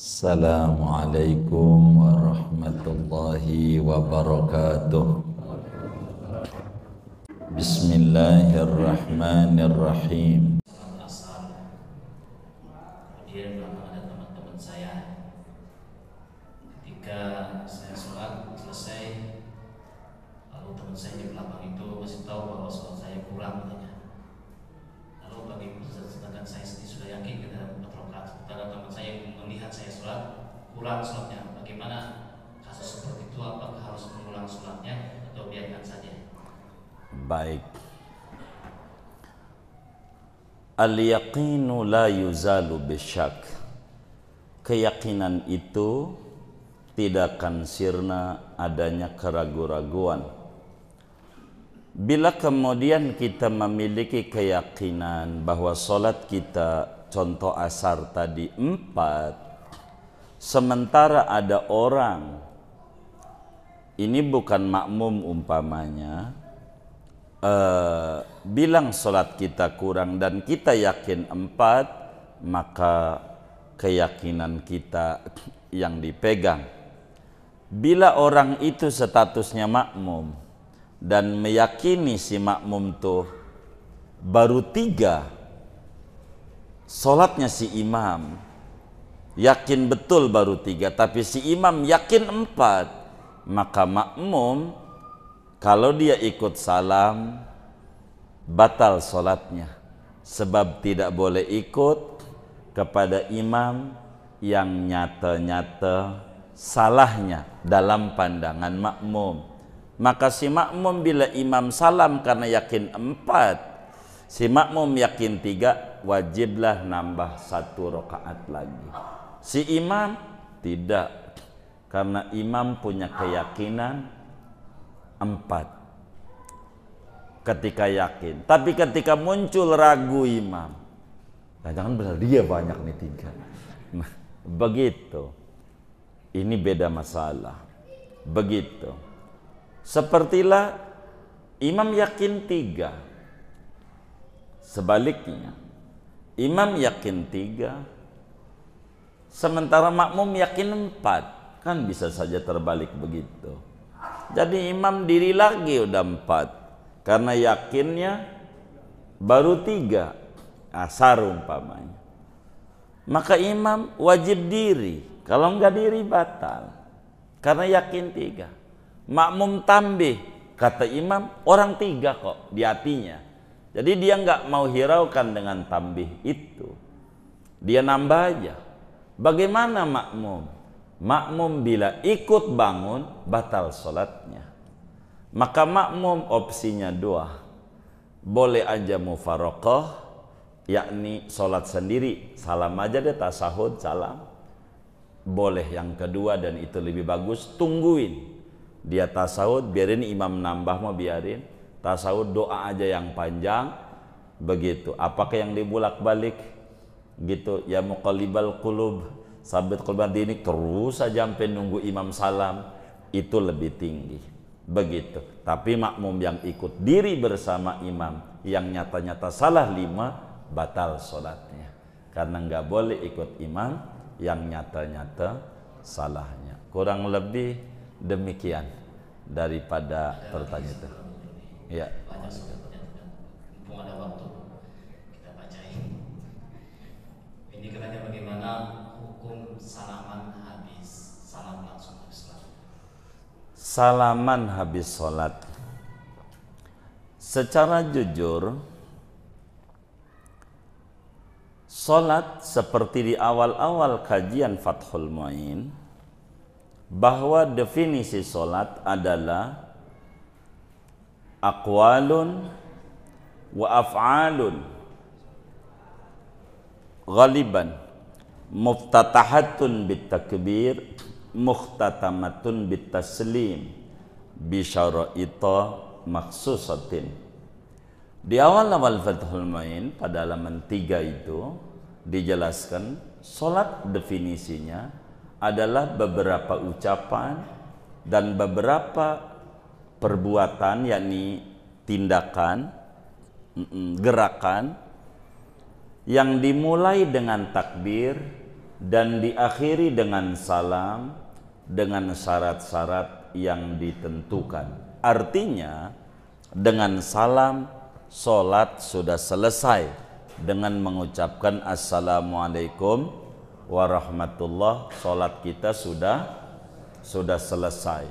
السلام عليكم ورحمة الله وبركاته بسم الله الرحمن الرحيم Al-yaqinu la yuzalu bisyak Keyakinan itu tidak akan sirna adanya keraguan-raguan Bila kemudian kita memiliki keyakinan bahwa solat kita contoh asar tadi empat Sementara ada orang Ini bukan makmum umpamanya uh, bilang solat kita kurang dan kita yakin empat, maka keyakinan kita yang dipegang. Bila orang itu statusnya makmum dan meyakini si makmum tuh baru tiga, solatnya si imam yakin betul baru tiga, tapi si imam yakin empat, maka makmum kalau dia ikut salam, batal solatnya. Sebab tidak boleh ikut kepada imam yang nyata-nyata salahnya dalam pandangan makmum. Maka si makmum bila imam salam karena yakin empat, si makmum yakin tiga, wajiblah nambah satu rokaat lagi. Si imam tidak, karena imam punya keyakinan empat ketika yakin. Tapi ketika muncul ragu imam, nah, jangan benar dia banyak nih tiga. Nah, begitu. Ini beda masalah. Begitu. Sepertilah imam yakin tiga. Sebaliknya, imam yakin tiga, sementara makmum yakin empat. Kan bisa saja terbalik begitu. Jadi imam diri lagi udah empat. Karena yakinnya baru tiga. Asar ah, umpamanya. Maka imam wajib diri. Kalau enggak diri batal. Karena yakin tiga. Makmum tambih. Kata imam orang tiga kok di hatinya. Jadi dia enggak mau hiraukan dengan tambih itu. Dia nambah aja. Bagaimana makmum? Makmum bila ikut bangun, batal sholatnya. Maka makmum opsinya dua. Boleh aja mufarokoh, yakni sholat sendiri. Salam aja deh tasahud, salam. Boleh yang kedua dan itu lebih bagus, tungguin. Dia tasahud, biarin imam nambah mau biarin. Tasahud doa aja yang panjang, begitu. Apakah yang dibulak balik? Gitu, ya muqallibal qulub sabit kolban ini terus saja sampai nunggu imam salam itu lebih tinggi begitu tapi makmum yang ikut diri bersama imam yang nyata-nyata salah lima batal sholatnya karena nggak boleh ikut imam yang nyata-nyata salahnya kurang lebih demikian daripada pertanyaan itu ya ini katanya bagaimana salaman habis salam langsung habis salaman habis sholat secara jujur Sholat seperti di awal-awal kajian Fathul Mu'in bahwa definisi sholat adalah akwalun wa af'alun ghaliban muftatahatun bitakbir mukhtatamatun bitaslim bisyara'ita maksusatin di awal-awal Fathul Main pada halaman tiga itu dijelaskan solat definisinya adalah beberapa ucapan dan beberapa perbuatan yakni tindakan gerakan yang dimulai dengan takbir dan diakhiri dengan salam dengan syarat-syarat yang ditentukan. Artinya, dengan salam solat sudah selesai dengan mengucapkan assalamualaikum warahmatullah solat kita sudah sudah selesai.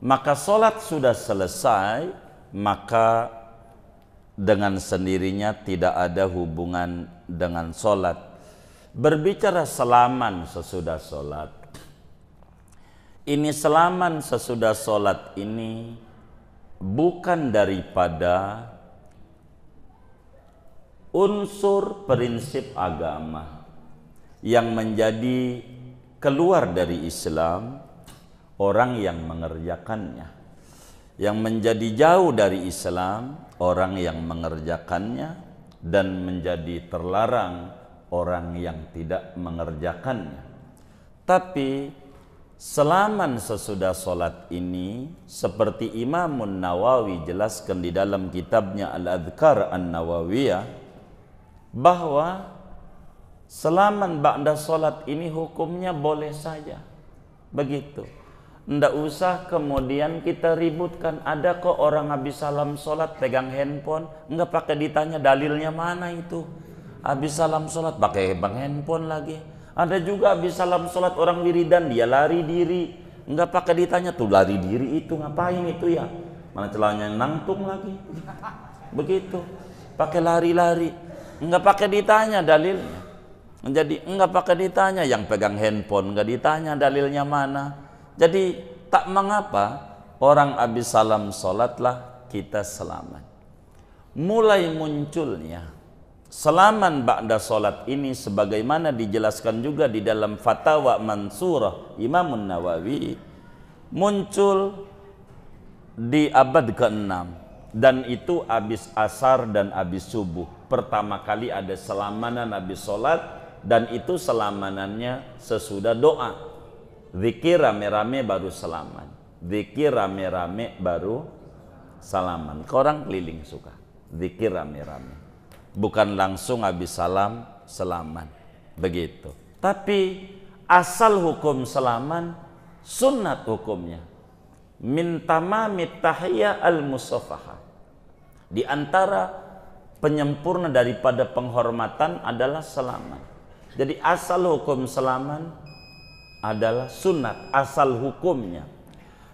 Maka solat sudah selesai, maka dengan sendirinya tidak ada hubungan dengan sholat berbicara selaman sesudah sholat ini selaman sesudah sholat ini bukan daripada unsur prinsip agama yang menjadi keluar dari Islam orang yang mengerjakannya yang menjadi jauh dari Islam orang yang mengerjakannya dan menjadi terlarang orang yang tidak mengerjakannya. Tapi selaman sesudah solat ini seperti Imam Nawawi jelaskan di dalam kitabnya Al-Adhkar An-Nawawiyah bahwa selaman ba'da solat ini hukumnya boleh saja. Begitu. Ndak usah kemudian kita ributkan. Ada kok orang habis salam sholat pegang handphone. Nggak pakai ditanya dalilnya mana itu. Habis salam sholat pakai bang handphone lagi. Ada juga habis salam sholat orang wiridan dia lari diri. Nggak pakai ditanya tuh lari diri itu ngapain itu ya. Mana celananya nangtung lagi. Begitu. Pakai lari-lari. Nggak pakai ditanya dalilnya. Jadi nggak pakai ditanya yang pegang handphone nggak ditanya dalilnya mana jadi tak mengapa orang habis salam sholatlah kita selamat. Mulai munculnya selaman ba'da sholat ini sebagaimana dijelaskan juga di dalam fatwa Mansurah imam Nawawi muncul di abad ke-6 dan itu habis asar dan habis subuh. Pertama kali ada selamanan habis sholat dan itu selamanannya sesudah doa. Zikir rame-rame baru salaman. Zikir rame-rame baru salaman. Korang keliling suka. Zikir rame-rame. Bukan langsung habis salam, selaman. Begitu. Tapi asal hukum selaman, sunat hukumnya. Minta tamami al-musafaha. Di antara penyempurna daripada penghormatan adalah selaman. Jadi asal hukum selaman adalah sunat asal hukumnya.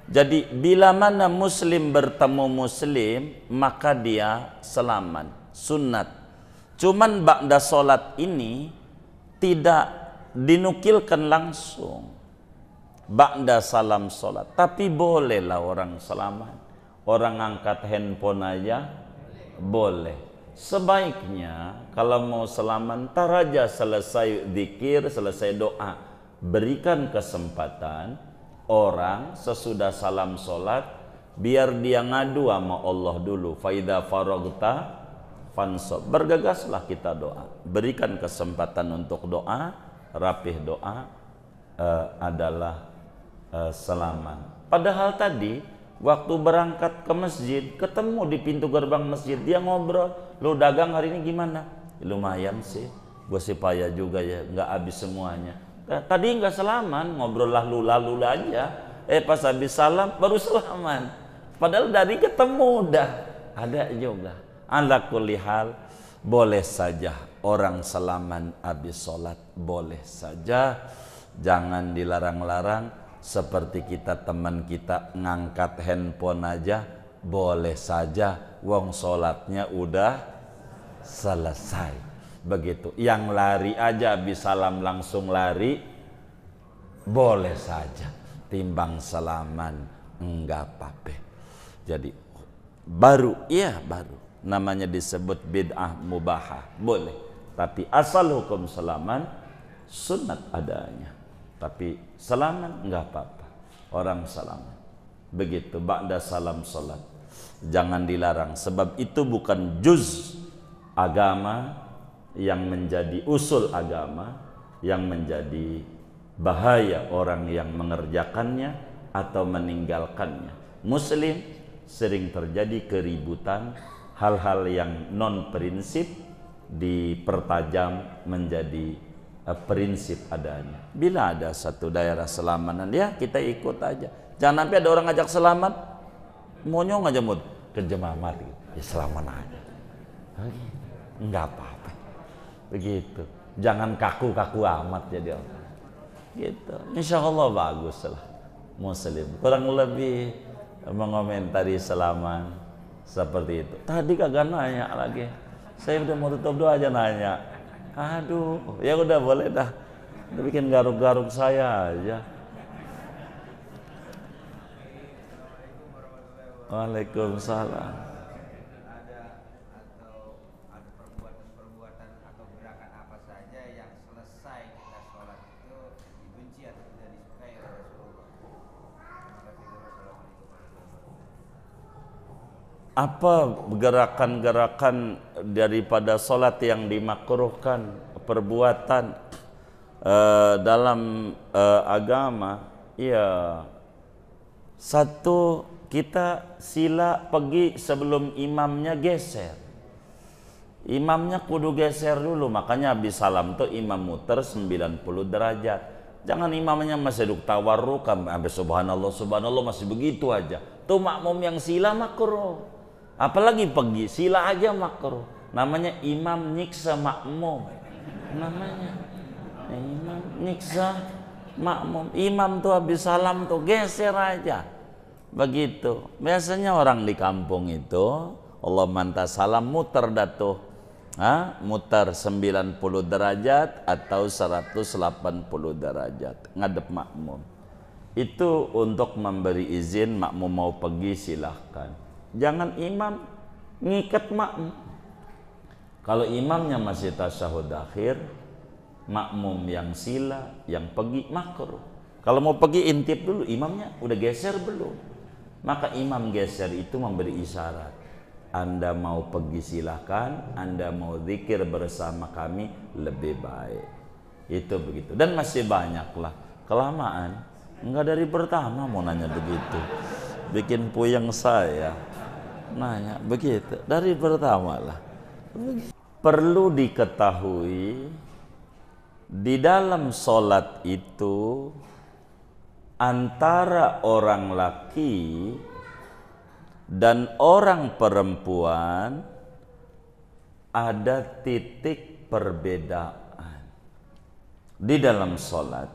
Jadi bila mana muslim bertemu muslim maka dia selamat sunat. Cuman bakda solat ini tidak dinukilkan langsung. bakda salam solat. Tapi bolehlah orang selamat. Orang angkat handphone aja boleh sebaiknya kalau mau selamat tar selesai dikir selesai doa berikan kesempatan orang sesudah salam solat biar dia ngadu sama Allah dulu faida farogta fansob bergegaslah kita doa berikan kesempatan untuk doa rapih doa uh, adalah uh, selamat padahal tadi waktu berangkat ke masjid ketemu di pintu gerbang masjid dia ngobrol lu dagang hari ini gimana lumayan sih gue sih payah juga ya nggak habis semuanya Eh, tadi nggak selaman, ngobrol lah lalu lalu aja. Eh pas habis salam baru selaman. Padahal dari ketemu dah ada juga. Ala kulihal boleh saja orang selaman habis sholat boleh saja. Jangan dilarang-larang seperti kita teman kita ngangkat handphone aja boleh saja wong sholatnya udah selesai begitu. Yang lari aja salam langsung lari boleh saja. Timbang salaman enggak pape Jadi baru iya baru namanya disebut bid'ah mubahah boleh tapi asal hukum salaman sunat adanya tapi salaman enggak apa-apa orang salaman begitu ba'da salam salat jangan dilarang sebab itu bukan juz agama yang menjadi usul agama, yang menjadi bahaya orang yang mengerjakannya atau meninggalkannya. Muslim sering terjadi keributan hal-hal yang non prinsip dipertajam menjadi eh, prinsip adanya. Bila ada satu daerah selamanan ya kita ikut aja. Jangan sampai ada orang ngajak selamat monyong aja mud kerja mati gitu. Ya nanya, aja. Enggak apa-apa begitu jangan kaku-kaku amat jadi orang gitu insya Allah bagus lah muslim kurang lebih mengomentari selama seperti itu tadi kagak nanya lagi saya udah mau tutup doa aja nanya aduh ya udah boleh dah udah bikin garuk-garuk saya aja Waalaikumsalam apa gerakan-gerakan daripada solat yang dimakruhkan perbuatan uh, dalam uh, agama ya satu kita sila pergi sebelum imamnya geser imamnya kudu geser dulu makanya habis salam tuh imam muter 90 derajat jangan imamnya masih duk tawarukan habis subhanallah subhanallah masih begitu aja tuh makmum yang sila makruh apalagi pergi sila aja makro, namanya imam nyiksa makmum namanya ya, imam nyiksa makmum imam tuh habis salam tuh geser aja begitu biasanya orang di kampung itu Allah Mantas salam muter datuh ha? muter 90 derajat atau 180 derajat ngadep makmum itu untuk memberi izin makmum mau pergi silahkan Jangan imam ngikat makmum. Kalau imamnya masih tasyahud akhir, makmum yang sila, yang pergi makro Kalau mau pergi intip dulu, imamnya udah geser belum? Maka imam geser itu memberi isyarat. Anda mau pergi silahkan, Anda mau zikir bersama kami lebih baik. Itu begitu. Dan masih banyaklah kelamaan. Enggak dari pertama mau nanya begitu. Bikin puyeng saya nanya begitu dari pertama lah perlu diketahui di dalam solat itu antara orang laki dan orang perempuan ada titik perbedaan di dalam solat.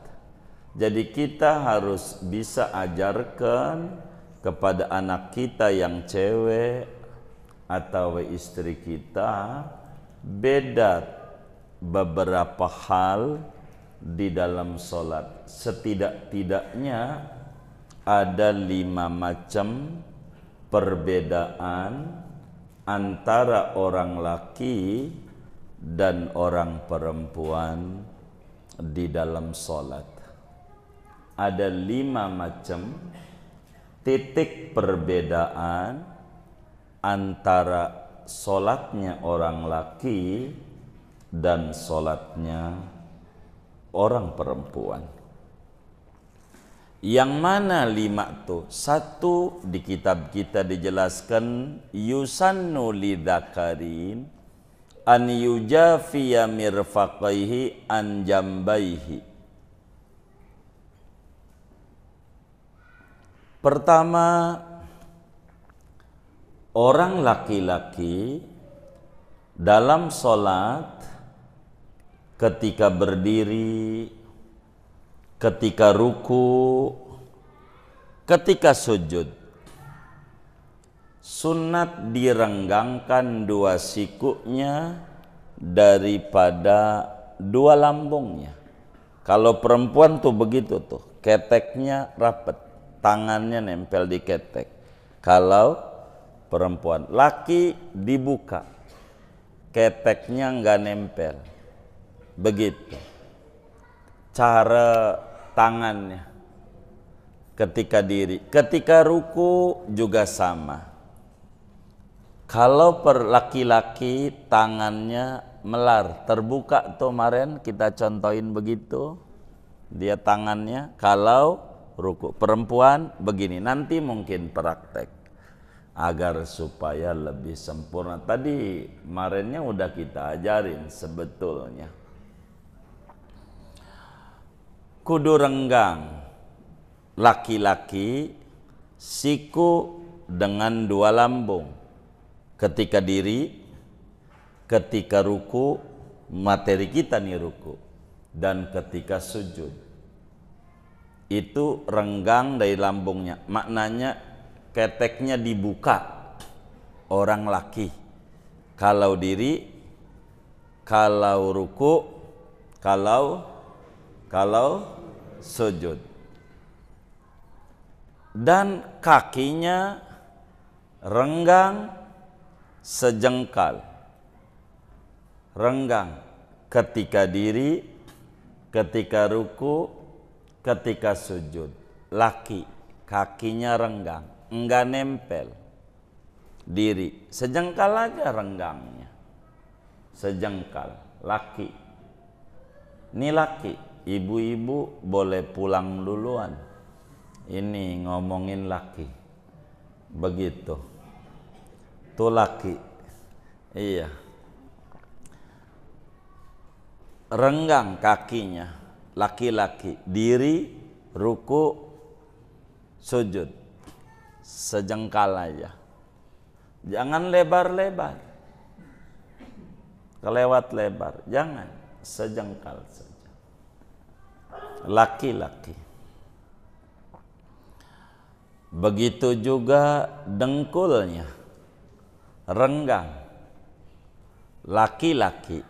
Jadi kita harus bisa ajarkan kepada anak kita yang cewek atau istri kita beda beberapa hal di dalam solat setidak-tidaknya ada lima macam perbedaan antara orang laki dan orang perempuan di dalam solat ada lima macam titik perbedaan antara solatnya orang laki dan solatnya orang perempuan. Yang mana lima tuh? Satu di kitab kita dijelaskan yusannu lidakarin an yujafiya mirfaqaihi an jambaihi Pertama, orang laki-laki dalam sholat ketika berdiri, ketika ruku, ketika sujud. Sunat direnggangkan dua sikunya daripada dua lambungnya. Kalau perempuan tuh begitu tuh, keteknya rapet tangannya nempel di ketek. Kalau perempuan, laki dibuka, keteknya nggak nempel. Begitu. Cara tangannya ketika diri, ketika ruku juga sama. Kalau per laki-laki tangannya melar, terbuka tuh kemarin kita contohin begitu dia tangannya. Kalau ruku. Perempuan begini, nanti mungkin praktek agar supaya lebih sempurna. Tadi kemarinnya udah kita ajarin sebetulnya. Kudu renggang laki-laki siku dengan dua lambung. Ketika diri, ketika ruku, materi kita nih ruku dan ketika sujud itu renggang dari lambungnya maknanya keteknya dibuka orang laki kalau diri kalau ruku kalau kalau sujud dan kakinya renggang sejengkal renggang ketika diri ketika ruku ketika sujud laki kakinya renggang enggak nempel diri sejengkal aja renggangnya sejengkal laki ini laki ibu-ibu boleh pulang duluan ini ngomongin laki begitu tuh laki iya renggang kakinya laki-laki diri ruku sujud sejengkal aja jangan lebar-lebar kelewat lebar jangan sejengkal saja laki-laki begitu juga dengkulnya renggang laki-laki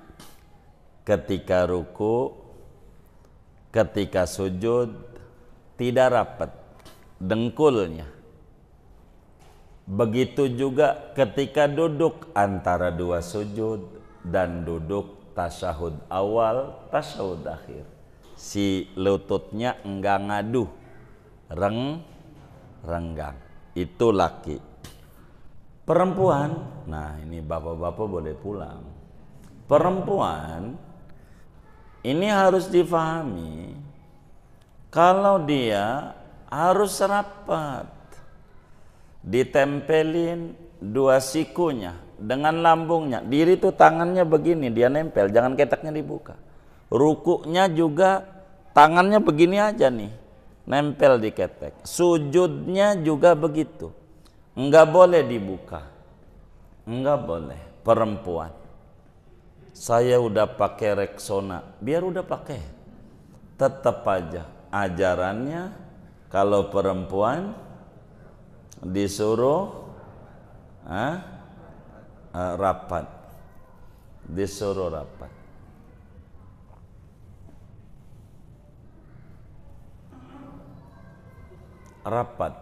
ketika ruku ketika sujud tidak rapat dengkulnya. Begitu juga ketika duduk antara dua sujud dan duduk tasyahud awal, tasyahud akhir. Si lututnya enggak ngaduh, reng, renggang. Itu laki. Perempuan, nah ini bapak-bapak boleh pulang. Perempuan ini harus difahami kalau dia harus rapat ditempelin dua sikunya dengan lambungnya diri itu tangannya begini dia nempel jangan keteknya dibuka rukuknya juga tangannya begini aja nih nempel di ketek sujudnya juga begitu enggak boleh dibuka enggak boleh perempuan saya udah pakai Rexona, biar udah pakai. Tetap aja ajarannya kalau perempuan disuruh eh, rapat. Disuruh rapat. Rapat.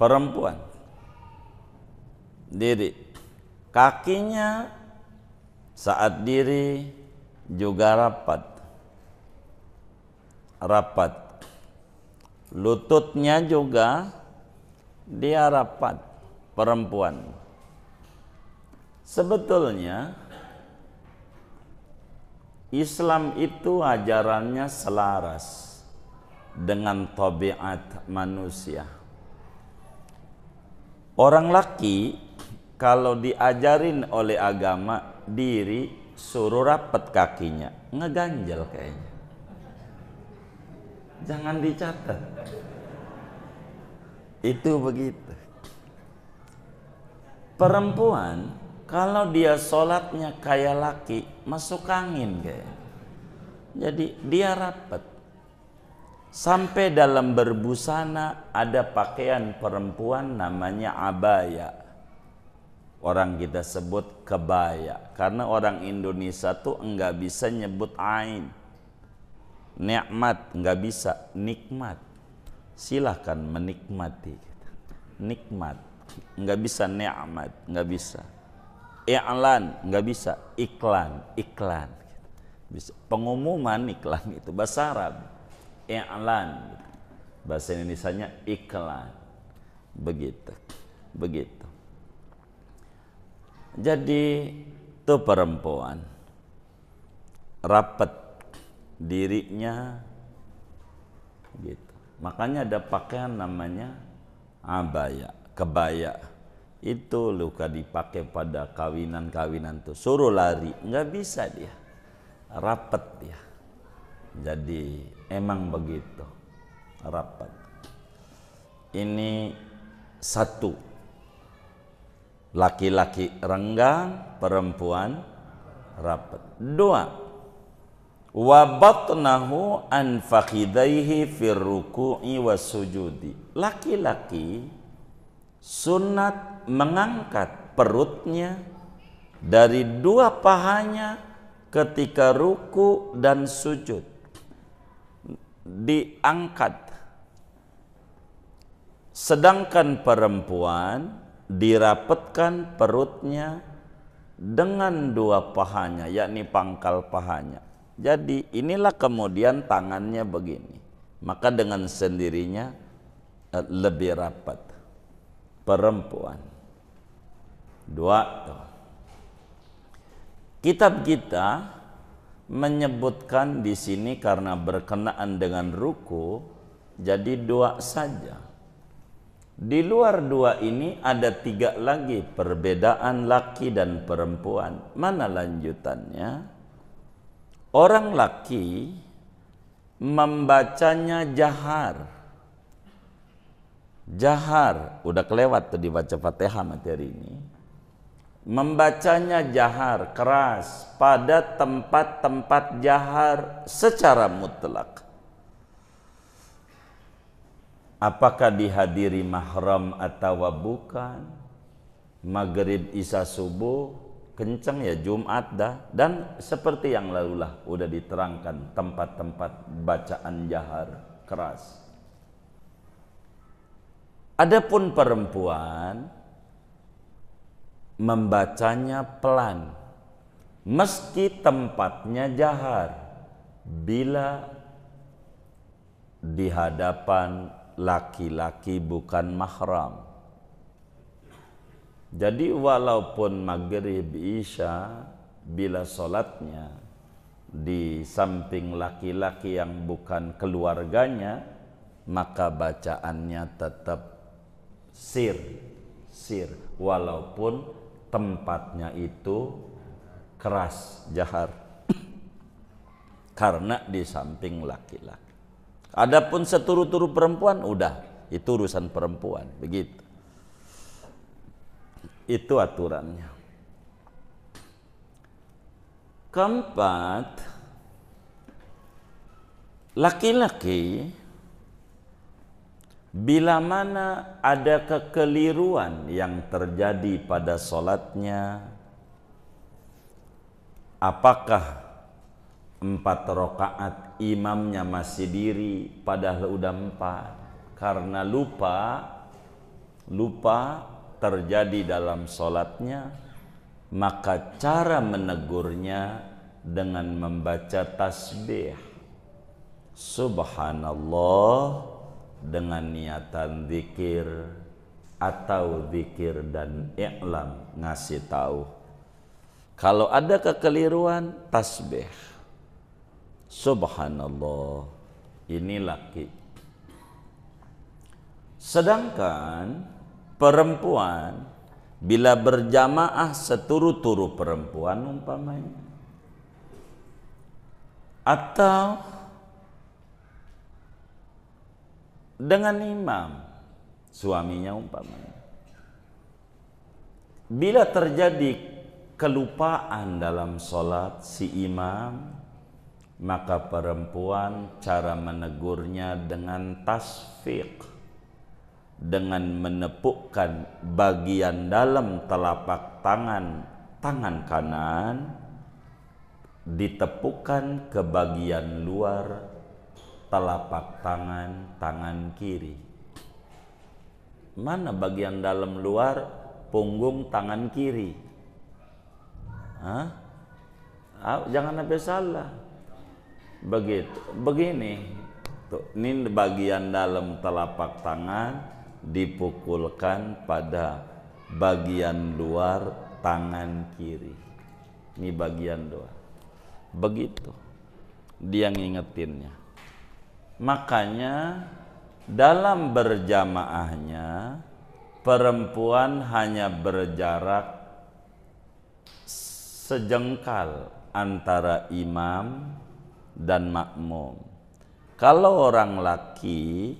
Perempuan. Diri. Kakinya saat diri juga rapat. Rapat. Lututnya juga dia rapat perempuan. Sebetulnya Islam itu ajarannya selaras dengan tabiat manusia. Orang laki kalau diajarin oleh agama diri suruh rapet kakinya ngeganjel kayaknya jangan dicatat itu begitu perempuan kalau dia sholatnya kayak laki masuk angin kayak jadi dia rapat sampai dalam berbusana ada pakaian perempuan namanya abaya Orang kita sebut kebaya. Karena orang Indonesia tuh enggak bisa nyebut ain. Nikmat enggak bisa, nikmat. Silahkan menikmati. Nikmat. Enggak bisa nikmat, enggak bisa. I'lan enggak bisa, iklan, iklan. Bisa. Pengumuman iklan itu bahasa Arab. I'lan. Bahasa Indonesianya iklan. Begitu. Begitu. Jadi itu perempuan rapat dirinya gitu. Makanya ada pakaian namanya abaya, kebaya. Itu luka dipakai pada kawinan-kawinan tuh. Suruh lari, nggak bisa dia. Rapat dia. Jadi emang begitu. Rapat. Ini satu Laki-laki renggang, perempuan rapat. Dua. Wa batnahu an fakhidaihi wasujudi. Laki-laki sunat mengangkat perutnya dari dua pahanya ketika ruku dan sujud. Diangkat. Sedangkan perempuan dirapatkan perutnya dengan dua pahanya, yakni pangkal pahanya. Jadi inilah kemudian tangannya begini. Maka dengan sendirinya eh, lebih rapat. Perempuan. Dua. Kitab kita menyebutkan di sini karena berkenaan dengan ruku jadi dua saja. Di luar dua ini ada tiga lagi perbedaan laki dan perempuan. Mana lanjutannya? Orang laki membacanya jahar. Jahar, udah kelewat tuh dibaca Fatihah materi ini. Membacanya jahar, keras, pada tempat-tempat jahar secara mutlak apakah dihadiri mahram atau bukan maghrib isya subuh kenceng ya Jumat dah dan seperti yang lalu lah udah diterangkan tempat-tempat bacaan jahar keras Adapun perempuan membacanya pelan meski tempatnya jahar bila di hadapan laki-laki bukan mahram. Jadi walaupun maghrib isya bila solatnya di samping laki-laki yang bukan keluarganya maka bacaannya tetap sir sir walaupun tempatnya itu keras jahar karena di samping laki-laki Adapun seturu-turu perempuan udah itu urusan perempuan begitu. Itu aturannya. Keempat, laki-laki bila mana ada kekeliruan yang terjadi pada sholatnya, apakah empat rokaat imamnya masih diri padahal udah empat karena lupa lupa terjadi dalam sholatnya maka cara menegurnya dengan membaca tasbih subhanallah dengan niatan zikir atau zikir dan i'lam ngasih tahu kalau ada kekeliruan tasbih Subhanallah, ini laki. Sedangkan perempuan bila berjamaah seturu-turu perempuan umpamanya atau dengan imam suaminya umpamanya bila terjadi kelupaan dalam solat si imam maka perempuan cara menegurnya dengan tasfik dengan menepukkan bagian dalam telapak tangan tangan kanan ditepukkan ke bagian luar telapak tangan tangan kiri mana bagian dalam luar punggung tangan kiri Hah? jangan sampai salah begitu begini tuh ini bagian dalam telapak tangan dipukulkan pada bagian luar tangan kiri ini bagian luar begitu dia ngingetinnya makanya dalam berjamaahnya perempuan hanya berjarak sejengkal antara imam dan makmum. Kalau orang laki,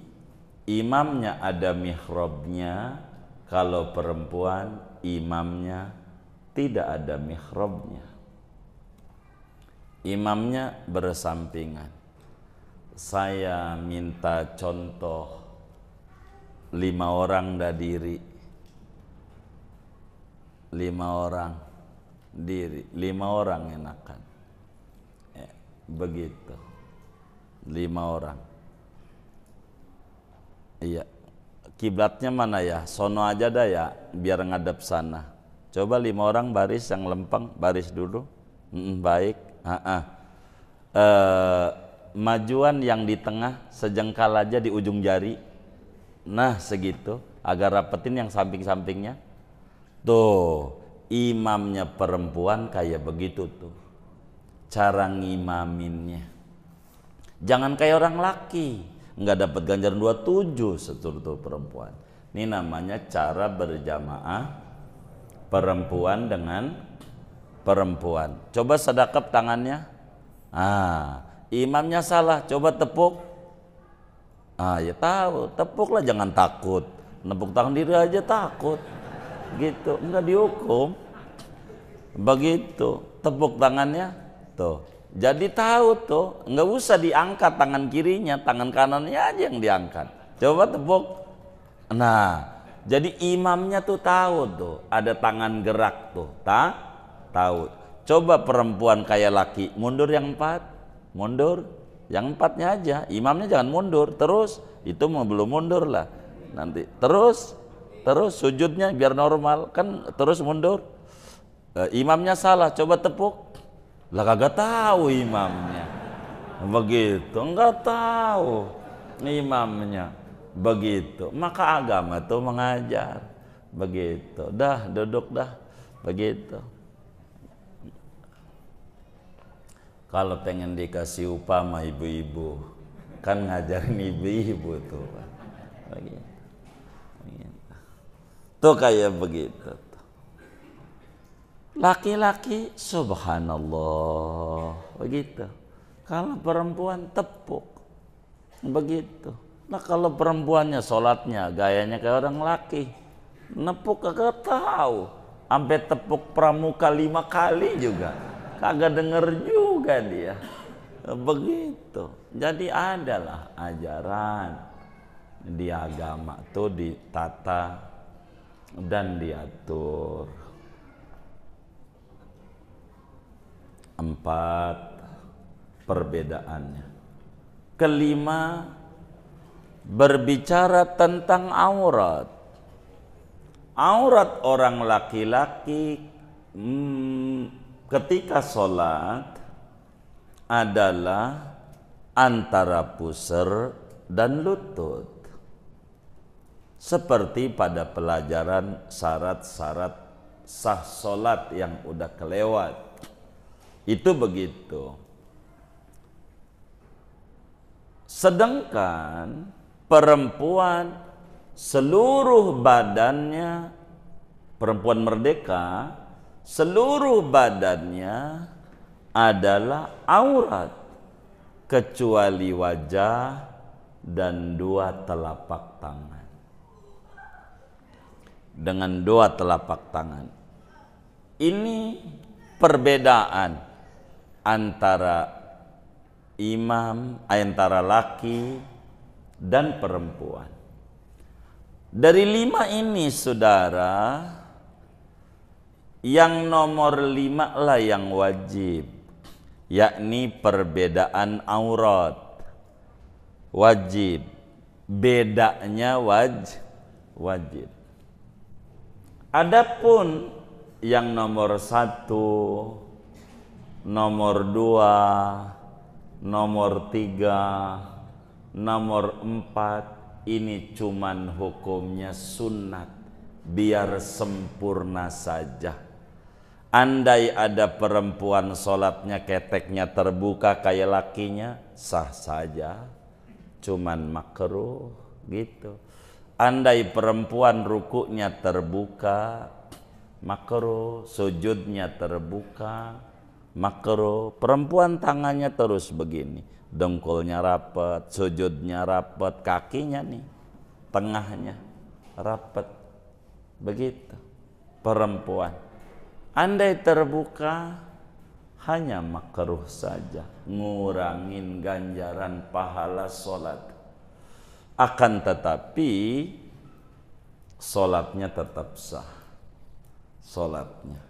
imamnya ada mihrabnya, kalau perempuan imamnya tidak ada mihrabnya. Imamnya bersampingan. Saya minta contoh lima orang dadiri lima orang diri lima orang enakan begitu lima orang iya kiblatnya mana ya sono aja dah ya biar ngadep sana coba lima orang baris yang lempeng baris dulu mm, baik ha -ha. E, eh, majuan yang di tengah sejengkal aja di ujung jari nah segitu agar rapetin yang samping-sampingnya tuh imamnya perempuan kayak begitu tuh cara ngimaminnya jangan kayak orang laki nggak dapat ganjaran 27 seturut perempuan ini namanya cara berjamaah perempuan dengan perempuan coba sedekap tangannya ah imamnya salah coba tepuk ah ya tahu tepuklah jangan takut nepuk tangan diri aja takut gitu enggak dihukum begitu tepuk tangannya Tuh. Jadi tahu tuh, nggak usah diangkat tangan kirinya, tangan kanannya aja yang diangkat. Coba tepuk. Nah, jadi imamnya tuh tahu tuh, ada tangan gerak tuh, ta? Tahu. Coba perempuan kayak laki, mundur yang empat, mundur. Yang empatnya aja, imamnya jangan mundur, terus itu mau belum mundur lah. Nanti terus, terus sujudnya biar normal, kan terus mundur. E, imamnya salah, coba tepuk lah kagak tahu imamnya. Begitu, enggak tahu imamnya. Begitu. Maka agama tuh mengajar. Begitu. Dah duduk dah. Begitu. Kalau pengen dikasih upama ibu-ibu, kan ngajarin ibu-ibu tuh. Begitu. Begitu. Tuh kayak begitu. Laki-laki subhanallah begitu. Kalau perempuan tepuk begitu. Nah kalau perempuannya sholatnya gayanya kayak orang laki, nepuk kagak tahu, sampai tepuk pramuka lima kali juga, kagak denger juga dia. Begitu. Jadi adalah ajaran di agama tuh ditata dan diatur. Empat perbedaannya. Kelima berbicara tentang aurat. Aurat orang laki-laki hmm, ketika sholat adalah antara pusar dan lutut. Seperti pada pelajaran syarat-syarat sah sholat yang udah kelewat. Itu begitu. Sedangkan perempuan seluruh badannya perempuan merdeka seluruh badannya adalah aurat kecuali wajah dan dua telapak tangan. Dengan dua telapak tangan. Ini perbedaan antara imam, eh, antara laki dan perempuan. Dari lima ini saudara, yang nomor lima lah yang wajib, yakni perbedaan aurat. Wajib, bedanya waj wajib. Adapun yang nomor satu, nomor dua, nomor tiga, nomor empat. Ini cuman hukumnya sunat, biar sempurna saja. Andai ada perempuan sholatnya keteknya terbuka kayak lakinya, sah saja. Cuman makruh gitu. Andai perempuan rukuknya terbuka, makruh, sujudnya terbuka, makro, perempuan tangannya terus begini, dengkulnya rapat, sujudnya rapat, kakinya nih, tengahnya rapat, begitu. Perempuan, andai terbuka hanya makruh saja, ngurangin ganjaran pahala sholat. Akan tetapi sholatnya tetap sah, sholatnya.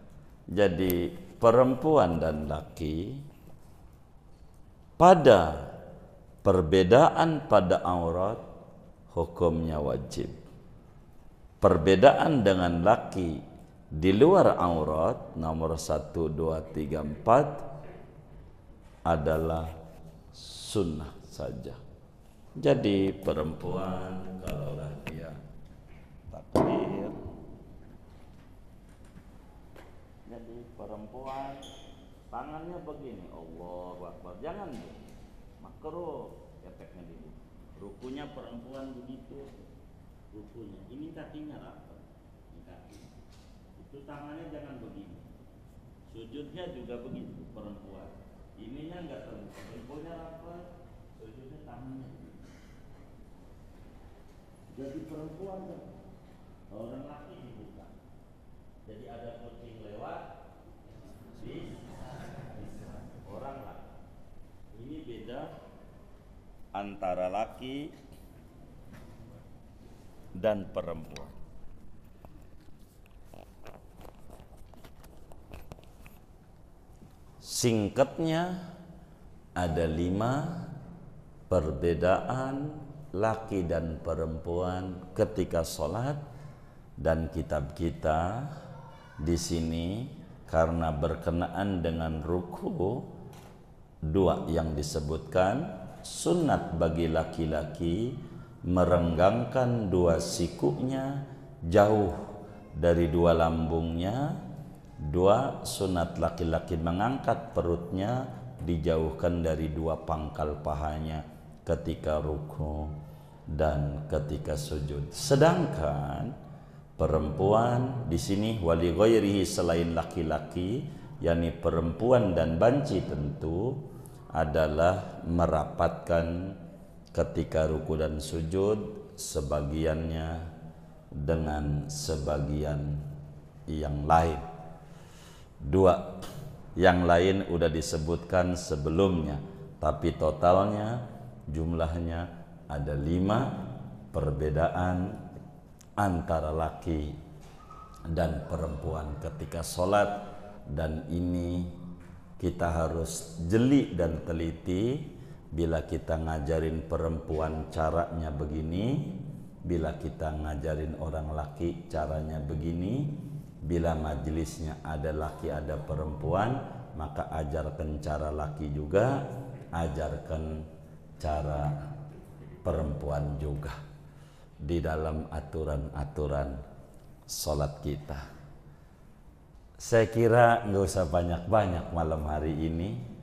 Jadi perempuan dan laki pada perbedaan pada aurat hukumnya wajib. Perbedaan dengan laki di luar aurat nomor 1, 2, 3, 4 adalah sunnah saja. Jadi perempuan kalau laki perempuan tangannya begini Allah Akbar jangan dong, makro efeknya dulu rukunya perempuan begitu rukunya ini kakinya rata ini kaki itu tangannya jangan begini sujudnya juga begitu perempuan ininya enggak terbuka perempuannya rata sujudnya tangannya jadi perempuan kan orang laki ibu laki dan perempuan. Singkatnya ada lima perbedaan laki dan perempuan ketika sholat dan kitab kita di sini karena berkenaan dengan ruku dua yang disebutkan sunat bagi laki-laki merenggangkan dua sikunya jauh dari dua lambungnya dua sunat laki-laki mengangkat perutnya dijauhkan dari dua pangkal pahanya ketika ruku dan ketika sujud sedangkan perempuan di sini wali ghairihi selain laki-laki yakni perempuan dan banci tentu adalah merapatkan ketika ruku dan sujud sebagiannya dengan sebagian yang lain. Dua, yang lain udah disebutkan sebelumnya, tapi totalnya jumlahnya ada lima perbedaan antara laki dan perempuan ketika sholat dan ini kita harus jeli dan teliti bila kita ngajarin perempuan caranya begini, bila kita ngajarin orang laki caranya begini, bila majelisnya ada laki ada perempuan, maka ajarkan cara laki juga, ajarkan cara perempuan juga di dalam aturan-aturan salat kita. Saya kira nggak usah banyak-banyak malam hari ini